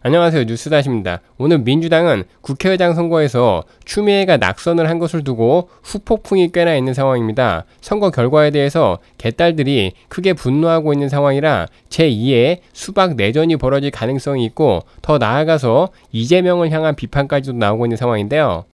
안녕하세요 뉴스다십니다. 오늘 민주당은 국회의장 선거에서 추미애가 낙선을 한 것을 두고 후폭풍이 꽤나 있는 상황입니다. 선거 결과에 대해서 개딸들이 크게 분노하고 있는 상황이라 제2의 수박 내전이 벌어질 가능성이 있고 더 나아가서 이재명을 향한 비판까지도 나오고 있는 상황인데요.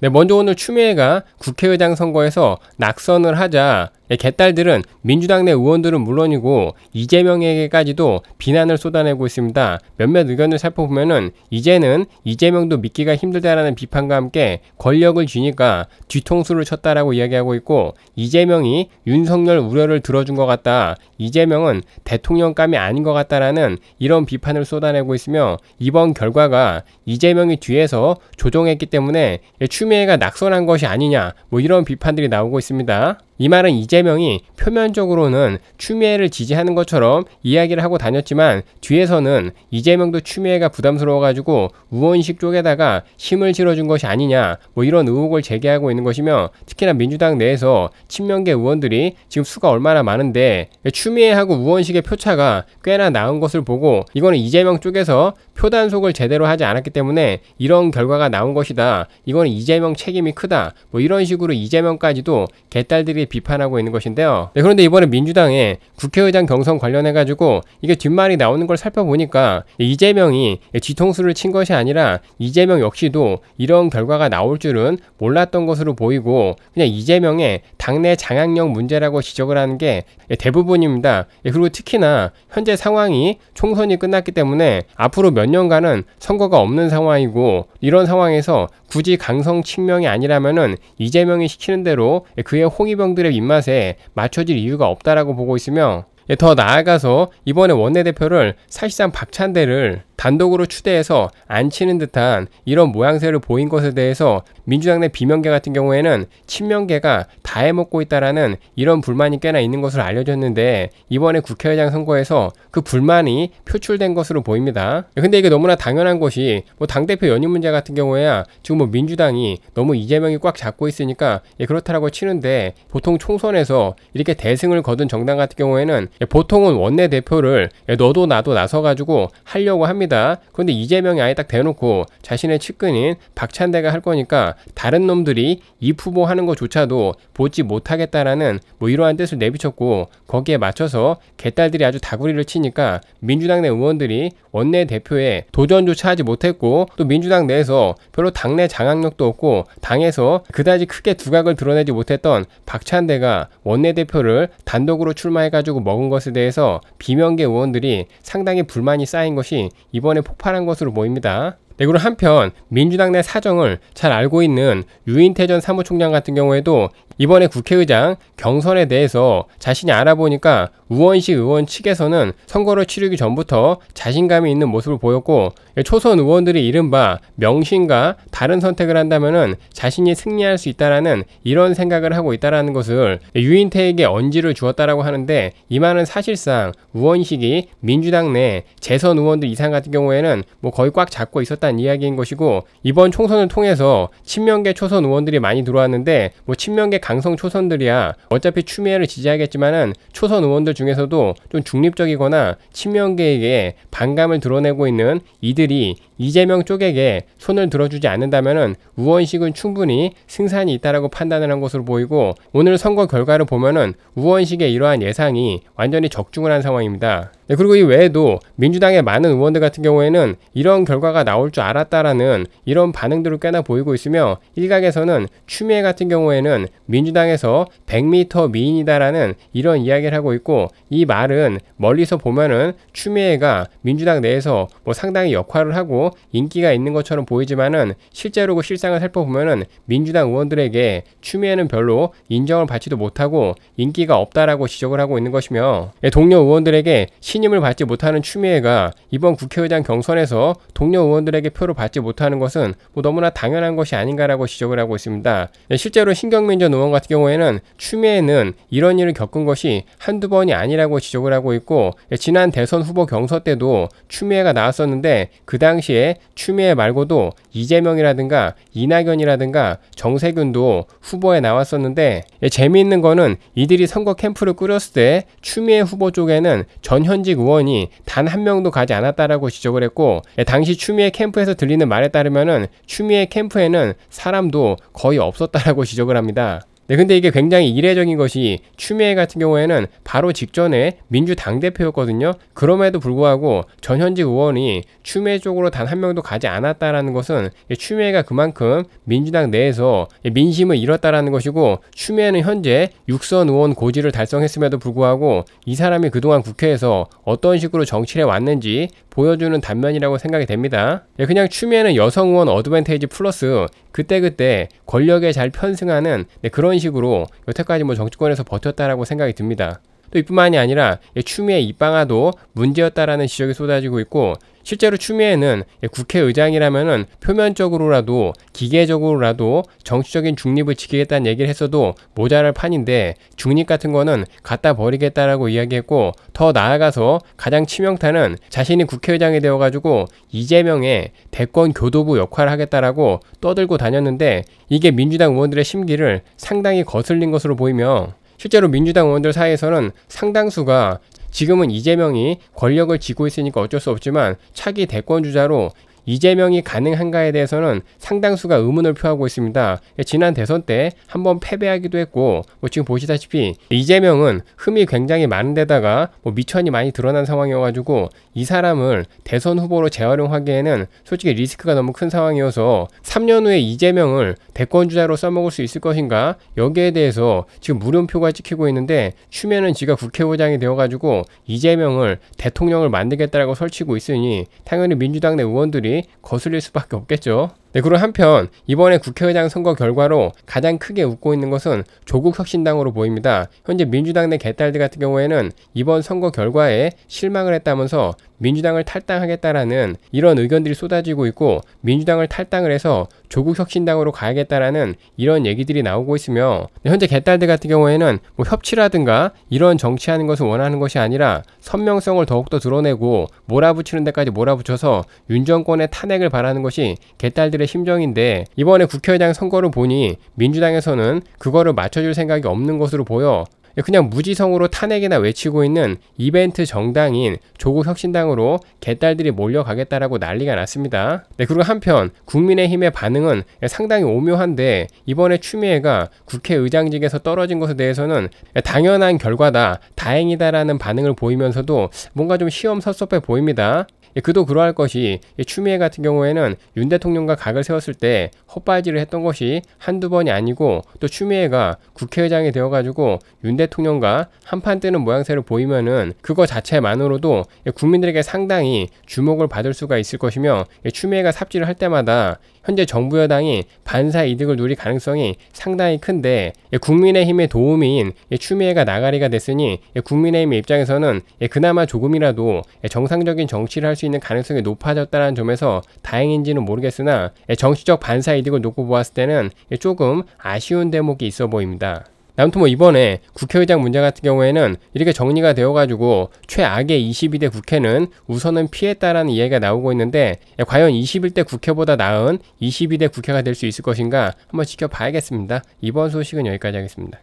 네, 먼저 오늘 추미애가 국회의장 선거에서 낙선을 하자 개딸들은 예, 민주당 내 의원들은 물론이고 이재명에게까지도 비난을 쏟아내고 있습니다. 몇몇 의견을 살펴보면은 이제는 이재명도 믿기가 힘들다라는 비판과 함께 권력을 쥐니까 뒤통수를 쳤다라고 이야기하고 있고 이재명이 윤석열 우려를 들어준 것 같다. 이재명은 대통령감이 아닌 것 같다라는 이런 비판을 쏟아내고 있으며 이번 결과가 이재명이 뒤에서 조종했기 때문에 예, 추미애가 낙선한 것이 아니냐 뭐 이런 비판들이 나오고 있습니다. 이 말은 이재명이 표면적으로는 추미애를 지지하는 것처럼 이야기를 하고 다녔지만 뒤에서는 이재명도 추미애가 부담스러워가지고 우원식 쪽에다가 힘을 실어준 것이 아니냐 뭐 이런 의혹을 제기하고 있는 것이며 특히나 민주당 내에서 친명계 의원들이 지금 수가 얼마나 많은데 추미애하고 우원식의 표차가 꽤나 나은 것을 보고 이거는 이재명 쪽에서 표단속을 제대로 하지 않았기 때문에 이런 결과가 나온 것이다 이거는 이재명 책임이 크다 뭐 이런 식으로 이재명까지도 개딸들이 비판하고 있는 것인데요. 네, 그런데 이번에 민주당의 국회의장 경선 관련해가지고 이게 뒷말이 나오는 걸 살펴보니까 이재명이 뒤통수를 친 것이 아니라 이재명 역시도 이런 결과가 나올 줄은 몰랐던 것으로 보이고 그냥 이재명의 당내 장악력 문제라고 지적을 하는 게 대부분입니다. 예, 그리고 특히나 현재 상황이 총선이 끝났기 때문에 앞으로 몇 년간은 선거가 없는 상황이고 이런 상황에서 굳이 강성 측면이 아니라면 이재명이 시키는 대로 그의 홍위병 대통들의 입맛에 맞춰질 이유가 없다라고 보고 있으며 예, 더 나아가서 이번에 원내대표를 사실상 박찬대를 단독으로 추대해서 안 치는 듯한 이런 모양새를 보인 것에 대해서 민주당 내 비명계 같은 경우에는 친명계가 다 해먹고 있다라는 이런 불만이 꽤나 있는 것으로 알려졌는데 이번에 국회의장 선거에서 그 불만이 표출된 것으로 보입니다. 근데 이게 너무나 당연한 것이 뭐 당대표 연임 문제 같은 경우에야 지금 뭐 민주당이 너무 이재명이 꽉 잡고 있으니까 예, 그렇다라고 치는데 보통 총선에서 이렇게 대승을 거둔 정당 같은 경우에는 예, 보통은 원내대표를 예, 너도 나도 나서가지고 하려고 합니다. 겁니다. 그런데 이재명이 아예 딱 대놓고 자신의 측근인 박찬대가 할 거니까 다른 놈들이 이후보 하는 것조차도 보지 못하겠다라는 뭐 이러한 뜻을 내비쳤고 거기에 맞춰서 개딸들이 아주 다구리를 치니까 민주당 내 의원들이 원내 대표에 도전조차 하지 못했고 또 민주당 내에서 별로 당내 장악력도 없고 당에서 그다지 크게 두각을 드러내지 못했던 박찬대가 원내대표를 단독으로 출마해가지고 먹은 것에 대해서 비명계 의원들이 상당히 불만이 쌓인 것이 이번에 폭발한 것으로 보입니다. 네, 그리고 한편 민주당 내 사정을 잘 알고 있는 유인태 전 사무총장 같은 경우에도 이번에 국회의장 경선에 대해서 자신이 알아보니까 우원식 의원 측에서는 선거를 치르기 전부터 자신감이 있는 모습을 보였고 초선 의원들이 이른바 명신과 다른 선택을 한다면 자신이 승리할 수 있다라는 이런 생각을 하고 있다라는 것을 유인태에게 언지를 주었다라고 하는데 이 말은 사실상 우원식이 민주당 내 재선 의원들 이상 같은 경우에는 뭐 거의 꽉 잡고 있었다. 들어다는 이야기인 것이고 이번 총선을 통해서 친명계 초선 의원들이 많이 들어왔는데 뭐 친명계 강성 초선들이야 어차피 추미애를 지지하겠지만은 초선 의원들 중에서도 좀 중립적이거나 친명계에게 반감을 드러내고 있는 이들이 이재명 쪽에게 손을 들어주지 않는다면 우원식은 충분히 승산이 있다라고 판단을 한 것으로 보이고 오늘 선거 결과를 보면 우원식의 이러한 예상이 완전히 적중을 한 상황입니다. 네, 그리고 이 외에도 민주당의 많은 의원들 같은 경우에는 이런 결과가 나올 줄 알았다라는 이런 반응들을 꽤나 보이고 있으며 일각에서는 추미애 같은 경우에는 민주당에서 100m 미인이다라는 이런 이야기를 하고 있고 이 말은 멀리서 보면은 추미애가 민주당 내에서 뭐 상당히 역할을 하고 인기가 있는 것처럼 보이지만은 실제로 그 실상을 살펴보면은 민주당 의원들에게 추미애는 별로 인정을 받지도 못하고 인기가 없다라고 지적을 하고 있는 것이며 예, 동료 의원들에게 신임을 받지 못하는 추미애가 이번 국회의장 경선에서 동료 의원들에게 표를 받지 못하는 것은 뭐 너무나 당연한 것이 아닌가라고 지적을 하고 있습니다. 예, 실제로 신경민 전 의원 같은 경우에는 추미애는 이런 일을 겪은 것이 한두 번이 아니라고 지적을 하고 있고 예, 지난 대선 후보 경선 때도 추미애가 나왔었는데 그 당시에 동시에 추미애 말고도 이재명이라든가 이낙연이라든가 정세균도 후보에 나왔었는데 예, 재미있는 거는 이들이 선거 캠프를 꾸렸을 때 추미애 후보 쪽에는 전 현직 의원이 단 한 명도 가지 않았다라고 지적을 했고 예, 당시 추미애 캠프에서 들리는 말에 따르면 추미애 캠프에는 사람도 거의 없었다라고 지적을 합니다. 네, 근데 이게 굉장히 이례적인 것이 추미애 같은 경우에는 바로 직전에 민주당 대표였거든요. 그럼에도 불구하고 전현직 의원이 추미애 쪽으로 단 한 명도 가지 않았다라는 것은 추미애가 그만큼 민주당 내에서 민심을 잃었다라는 것이고 추미애는 현재 육선 의원 고지를 달성했음에도 불구하고 이 사람이 그동안 국회에서 어떤 식으로 정치를 해왔는지 보여주는 단면이라고 생각이 됩니다. 네, 그냥 추미애는 여성 의원 어드밴테이지 플러스 그때그때 권력에 잘 편승하는 네, 그런 이런 식으로 여태까지 뭐 정치권에서 버텼다라고 생각이 듭니다. 또 이뿐만이 아니라 추미애 입방아도 문제였다라는 지적이 쏟아지고 있고 실제로 추미애는 예, 국회의장이라면은 표면적으로라도 기계적으로라도 정치적인 중립을 지키겠다는 얘기를 했어도 모자랄 판인데 중립 같은 거는 갖다 버리겠다라고 이야기했고 더 나아가서 가장 치명타는 자신이 국회의장이 되어가지고 이재명의 대권 교도부 역할을 하겠다라고 떠들고 다녔는데 이게 민주당 의원들의 심기를 상당히 거슬린 것으로 보이며 실제로 민주당 의원들 사이에서는 상당수가 지금은 이재명이 권력을 쥐고 있으니까 어쩔 수 없지만 차기 대권 주자로 이재명이 가능한가에 대해서는 상당수가 의문을 표하고 있습니다. 예, 지난 대선 때 한번 패배하기도 했고 뭐 지금 보시다시피 이재명은 흠이 굉장히 많은데다가 뭐 미천이 많이 드러난 상황이어가지고 이 사람을 대선 후보로 재활용하기에는 솔직히 리스크가 너무 큰 상황이어서 3년 후에 이재명을 대권 주자로 써먹을 수 있을 것인가 여기에 대해서 지금 물음표가 찍히고 있는데 추면은 지가 국회의장이 되어가지고 이재명을 대통령을 만들겠다라고 설치고 있으니 당연히 민주당 내 의원들이 거슬릴 수밖에 없겠죠. 네, 그리고 한편 이번에 국회의장 선거 결과로 가장 크게 웃고 있는 것은 조국 혁신당으로 보입니다. 현재 민주당 내 개딸들 같은 경우에는 이번 선거 결과에 실망을 했다면서 민주당을 탈당하겠다라는 이런 의견들이 쏟아지고 있고 민주당을 탈당을 해서 조국 혁신당으로 가야겠다라는 이런 얘기들이 나오고 있으며 네, 현재 개딸들 같은 경우에는 뭐 협치라든가 이런 정치하는 것을 원하는 것이 아니라 선명성을 더욱더 드러내고 몰아붙이는 데까지 몰아붙여서 윤정권의 탄핵을 바라는 것이 개딸들 사람들의 심정인데 이번에 국회의장 선거를 보니 민주당에서는 그거를 맞춰줄 생각이 없는 것으로 보여 그냥 무지성으로 탄핵이나 외치고 있는 이벤트 정당인 조국 혁신당으로 개딸들이 몰려가겠다라고 난리가 났습니다. 네, 그리고 한편 국민의힘의 반응은 상당히 오묘한데 이번에 추미애가 국회의장직에서 떨어진 것에 대해서는 당연한 결과다, 다행이다라는 반응을 보이면서도 뭔가 좀 시험 섭섭해 보입니다. 예, 그도 그러할 것이 예, 추미애 같은 경우에는 윤 대통령과 각을 세웠을 때 헛발질을 했던 것이 한두 번이 아니고 또 추미애가 국회의장이 되어가지고 윤 대통령과 한판 뜨는 모양새를 보이면은 그거 자체만으로도 예, 국민들에게 상당히 주목을 받을 수가 있을 것이며 추미애가 삽질을 할 때마다 현재 정부 여당이 반사 이득을 누릴 가능성이 상당히 큰데 예, 국민의힘의 도움인 예, 추미애가 나가리가 됐으니 예, 국민의힘 입장에서는 그나마 조금이라도 정상적인 정치를 할 수 있는 가능성이 높아졌다는 점에서 다행인지는 모르겠으나 정치적 반사 이득을 놓고 보았을 때는 조금 아쉬운 대목이 있어 보입니다. 아무튼 뭐 이번에 국회의장 문제 같은 경우에는 이렇게 정리가 되어가지고 최악의 22대 국회는 우선은 피했다라는 이야기가 나오고 있는데 예, 과연 21대 국회보다 나은 22대 국회가 될 수 있을 것인가 한번 지켜봐야겠습니다. 이번 소식은 여기까지 하겠습니다.